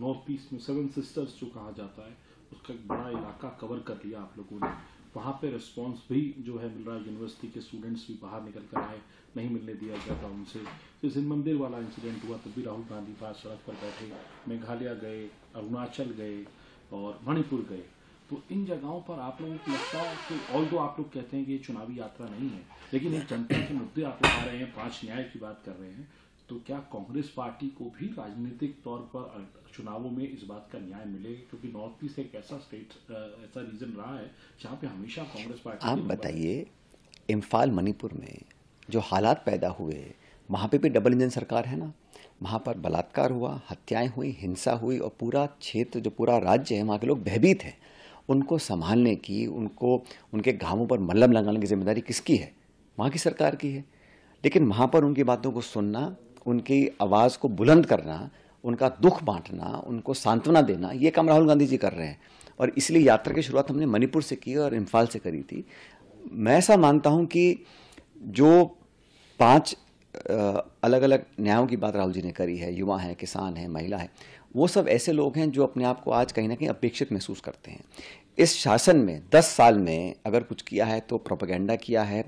north east में seven sisters जो कहा जाता है उसका एक बड़ा इलाका कवर कर लिया आप लोगों ने वहाँ पे रिस्पांस भी जो है मिल रहा है यूनिवर्सिटी के स्टूडेंट्स भी बाहर निकल कर आए नहीं मिलने दिया गया था उनसे तो दिन मंदिर वाला इंसिडेंट हुआ तब भी राहुल गांधी बाहर सड़क पर बैठे मेघालय गए अरुणाचल गए और मणिपुर गए तो इन जगहों पर आप लोगों को लगता है कि ऑल दो आप लोग कहते हैं कि ये चुनावी यात्रा नहीं है लेकिन एक जनता के मुद्दे आप उठा रहे हैं पांच न्याय की बात कर रहे हैं तो क्या कांग्रेस पार्टी को भी राजनीतिक तौर पर चुनावों में इस बात का न्याय मिलेगा क्योंकि नॉर्थ ईस्ट एक ऐसा स्टेट ऐसा रीजन रहा है जहाँ पे हमेशा कांग्रेस पार्टी आप बताइए इम्फाल मणिपुर में जो हालात पैदा हुए वहाँ पे भी डबल इंजन सरकार है ना वहाँ पर बलात्कार हुआ हत्याएं हुई हिंसा हुई और पूरा क्षेत्र जो पूरा राज्य है वहाँ के लोग भयभीत हैं उनको संभालने की उनको उनके घावों पर मल्लम लगाने की जिम्मेदारी किसकी है वहाँ की सरकार की है लेकिन वहाँ पर उनकी बातों को सुनना उनकी आवाज़ को बुलंद करना उनका दुख बांटना उनको सांत्वना देना ये काम राहुल गांधी जी कर रहे हैं और इसलिए यात्रा की शुरुआत हमने मणिपुर से की और इम्फाल से करी थी मैं ऐसा मानता हूँ कि जो पाँच अलग अलग न्यायों की बात राहुल जी ने करी है युवा हैं किसान हैं महिला हैं वो सब ऐसे लोग हैं जो अपने आप को आज कहीं ना कहीं अपेक्षित महसूस करते हैं इस शासन में 10 साल में अगर कुछ किया है तो प्रोपागेंडा किया है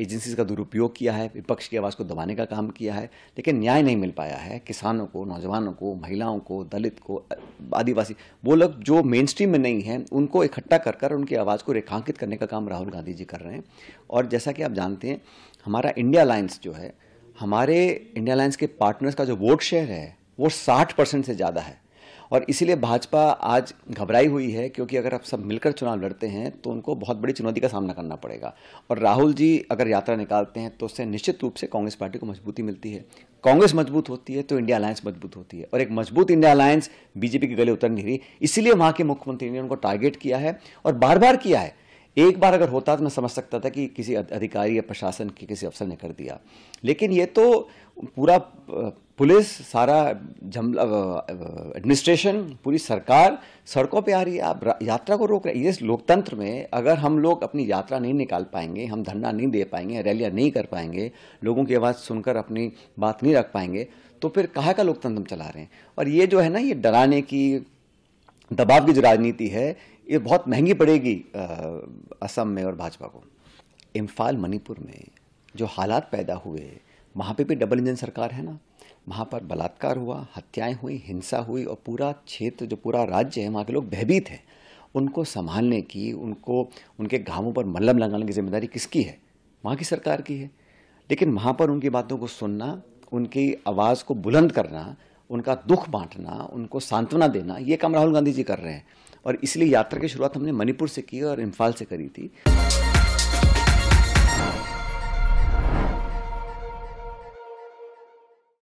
एजेंसीज का दुरुपयोग किया है विपक्ष की आवाज़ को दबाने का काम किया है लेकिन न्याय नहीं मिल पाया है किसानों को नौजवानों को महिलाओं को दलित को आदिवासी वो लोग जो मेन स्ट्रीम में नहीं हैं उनको इकट्ठा कर कर उनकी आवाज़ को रेखांकित करने का काम राहुल गांधी जी कर रहे हैं और जैसा कि आप जानते हैं हमारा इंडिया लाइन्स जो है हमारे इंडिया लाइन्स के पार्टनर्स का जो वोट शेयर है वो 60 परसेंट से ज़्यादा है और इसीलिए भाजपा आज घबराई हुई है क्योंकि अगर आप सब मिलकर चुनाव लड़ते हैं तो उनको बहुत बड़ी चुनौती का सामना करना पड़ेगा और राहुल जी अगर यात्रा निकालते हैं तो उससे निश्चित रूप से कांग्रेस पार्टी को मजबूती मिलती है कांग्रेस मजबूत होती है तो इंडिया अलायंस मजबूत होती है और एक मजबूत इंडिया अलायंस बीजेपी के गले उतर नहीं रही इसीलिए वहाँ के मुख्यमंत्री ने उनको टारगेट किया है और बार बार किया है एक बार अगर होता तो मैं समझ सकता था कि किसी अधिकारी या प्रशासन के किसी अफसर ने कर दिया लेकिन ये तो पूरा पुलिस सारा झमला एडमिनिस्ट्रेशन पूरी सरकार सड़कों पे आ रही है आप यात्रा को रोक रहे हैं इस लोकतंत्र में अगर हम लोग अपनी यात्रा नहीं निकाल पाएंगे हम धरना नहीं दे पाएंगे रैलियाँ नहीं कर पाएंगे लोगों की आवाज़ सुनकर अपनी बात नहीं रख पाएंगे तो फिर कहाँ का लोकतंत्र हम चला रहे हैं और ये जो है ना ये डराने की दबाव की जो राजनीति है ये बहुत महंगी पड़ेगी असम में और भाजपा को इम्फाल मणिपुर में जो हालात पैदा हुए वहाँ पे भी डबल इंजन सरकार है ना वहाँ पर बलात्कार हुआ हत्याएं हुई हिंसा हुई और पूरा क्षेत्र जो पूरा राज्य है वहाँ के लोग भयभीत हैं उनको संभालने की उनको उनके घावों पर मल्लम लगाने की जिम्मेदारी किसकी है वहाँ की सरकार की है लेकिन वहाँ पर उनकी बातों को सुनना उनकी आवाज़ को बुलंद करना उनका दुख बांटना उनको सांत्वना देना ये काम राहुल गांधी जी कर रहे हैं और इसलिए यात्रा की शुरुआत हमने मणिपुर से की और इम्फाल से करी थी